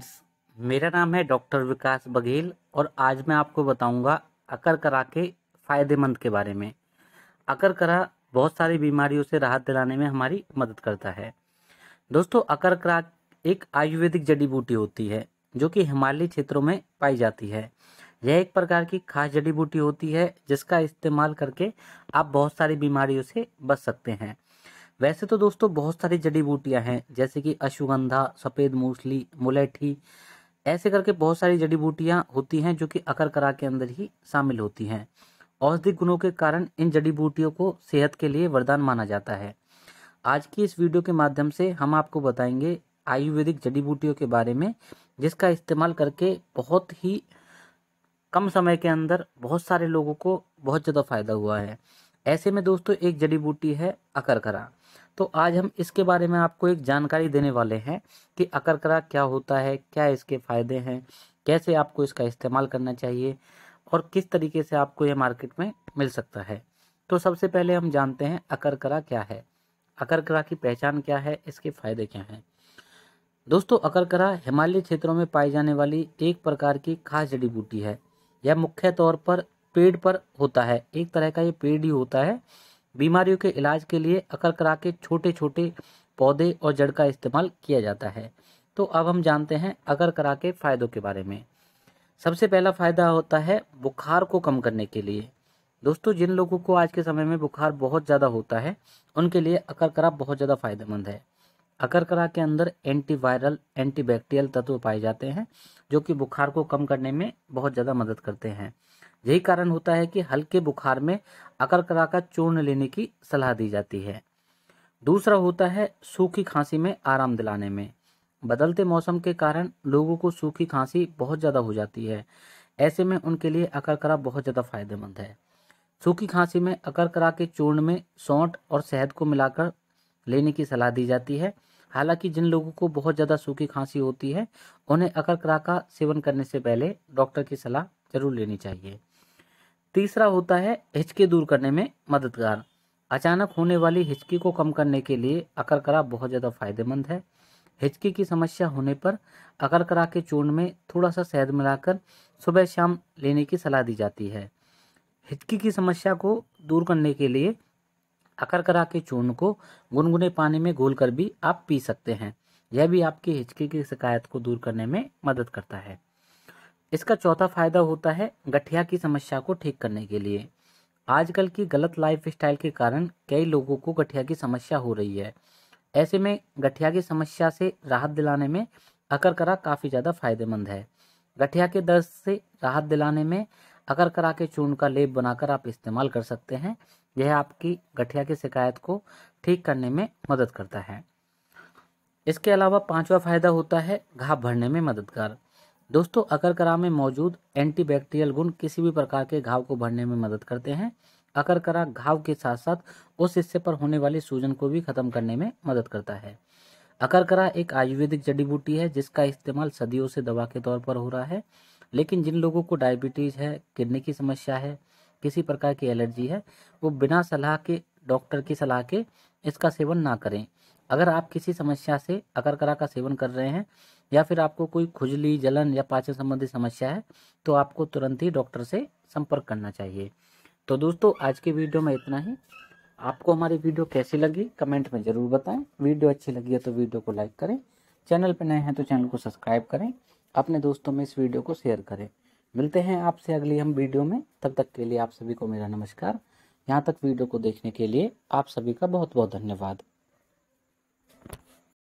friends मेरा नाम है डॉक्टर विकास बघेल और आज मैं आपको बताऊंगा अकर करा के फ़ायदेमंद के बारे में अकर करा बहुत सारी बीमारियों से राहत दिलाने में हमारी मदद करता है दोस्तों अकर करा एक आयुर्वेदिक जड़ी बूटी होती है जो कि हिमालयी क्षेत्रों में पाई जाती है यह एक प्रकार की खास जड़ी बूटी होती है जिसका इस्तेमाल करके आप बहुत सारी बीमारियों से बच सकते हैं वैसे तो दोस्तों बहुत सारी जड़ी बूटियाँ हैं जैसे कि अश्वगंधा सफ़ेद मूसली मुलेठी ऐसे करके बहुत सारी जड़ी बूटियाँ होती हैं जो कि अकर करा के अंदर ही शामिल होती हैं औषधि गुणों के कारण इन जड़ी बूटियों को सेहत के लिए वरदान माना जाता है आज की इस वीडियो के माध्यम से हम आपको बताएंगे आयुर्वेदिक जड़ी बूटियों के बारे में जिसका इस्तेमाल करके बहुत ही कम समय के अंदर बहुत सारे लोगों को बहुत ज़्यादा फायदा हुआ है ऐसे में दोस्तों एक जड़ी बूटी है अकरकरा तो आज हम इसके बारे में आपको एक जानकारी देने वाले हैं कि अकरकरा क्या होता है क्या इसके फ़ायदे हैं कैसे आपको इसका इस्तेमाल करना चाहिए और किस तरीके से आपको यह मार्केट में मिल सकता है तो सबसे पहले हम जानते हैं अकरकरा क्या है अकरकरा की पहचान क्या है इसके फ़ायदे क्या हैं दोस्तों अकरकरा हिमालय क्षेत्रों में पाई जाने वाली एक प्रकार की खास जड़ी बूटी है यह मुख्य तौर पर पेड़ पर होता है एक तरह का ये पेड़ ही होता है बीमारियों के इलाज के लिए अकरकरा के छोटे छोटे पौधे और जड़ का इस्तेमाल किया जाता है तो अब हम जानते हैं अकरकरा के फ़ायदों के बारे में सबसे पहला फ़ायदा होता है बुखार को कम करने के लिए दोस्तों जिन लोगों को आज के समय में बुखार बहुत ज़्यादा होता है उनके लिए अकरकरा बहुत ज़्यादा फ़ायदेमंद है अकरकरा के अंदर एंटीवायरल एंटीबैक्टीरियल तत्व पाए जाते हैं जो कि बुखार को कम करने में बहुत ज़्यादा मदद करते हैं यही कारण होता है कि हल्के बुखार में अकरकरा का चूर्ण लेने की सलाह दी जाती है दूसरा होता है सूखी खांसी में आराम दिलाने में बदलते मौसम के कारण लोगों को सूखी खांसी बहुत ज़्यादा हो जाती है ऐसे में उनके लिए अकरकरा बहुत ज़्यादा फायदेमंद है सूखी खांसी में अकरकरा के चूर्ण में सौंठ और शहद को मिलाकर लेने की सलाह दी जाती है हालांकि जिन लोगों को बहुत ज़्यादा सूखी खांसी होती है उन्हें अकरकरा का सेवन करने से पहले डॉक्टर की सलाह जरूर लेनी चाहिए तीसरा होता है हिचकी दूर करने में मददगार अचानक होने वाली हिचकी को कम करने के लिए अकरकरा बहुत ज़्यादा फायदेमंद है हिचकी की समस्या होने पर अकरकरा के चूर्ण में थोड़ा सा शहद मिलाकर सुबह शाम लेने की सलाह दी जाती है हिचकी की समस्या को दूर करने के लिए अकरकरा के चूर्ण को गुनगुने पानी में घोल कर भी आप पी सकते हैं यह भी आपकी हिचकी की शिकायत को दूर करने में मदद करता है इसका चौथा फायदा होता है गठिया की समस्या को ठीक करने के लिए आजकल की गलत लाइफ स्टाइल के कारण कई लोगों को गठिया की समस्या हो रही है ऐसे में गठिया की समस्या से राहत दिलाने में अकरकरा काफ़ी ज़्यादा फायदेमंद है गठिया के दर्द से राहत दिलाने में अकरकरा के चूर्ण का लेप बनाकर आप इस्तेमाल कर सकते हैं यह आपकी गठिया की शिकायत को ठीक करने में मदद करता है इसके अलावा पांचवा फायदा होता है घाव भरने में मददगार दोस्तों अकरकरा में मौजूद एंटीबैक्टीरियल गुण किसी भी प्रकार के घाव को भरने में मदद करते हैं अकरकरा घाव के साथ साथ उस हिस्से पर होने वाली सूजन को भी खत्म करने में मदद करता है अकरकरा एक आयुर्वेदिक जड़ी बूटी है जिसका इस्तेमाल सदियों से दवा के तौर पर हो रहा है लेकिन जिन लोगों को डायबिटीज़ है किडनी की समस्या है किसी प्रकार की एलर्जी है वो बिना सलाह के डॉक्टर की सलाह के इसका सेवन ना करें अगर आप किसी समस्या से अकरकरा का सेवन कर रहे हैं या फिर आपको कोई खुजली जलन या पाचन संबंधी समस्या है तो आपको तुरंत ही डॉक्टर से संपर्क करना चाहिए तो दोस्तों आज के वीडियो में इतना ही आपको हमारी वीडियो कैसी लगी कमेंट में ज़रूर बताएं वीडियो अच्छी लगी है तो वीडियो को लाइक करें चैनल पर नए हैं तो चैनल को सब्सक्राइब करें अपने दोस्तों में इस वीडियो को शेयर करें मिलते हैं आपसे अगली हम वीडियो में तब तक के लिए आप सभी को मेरा नमस्कार यहाँ तक वीडियो को देखने के लिए आप सभी का बहुत बहुत धन्यवाद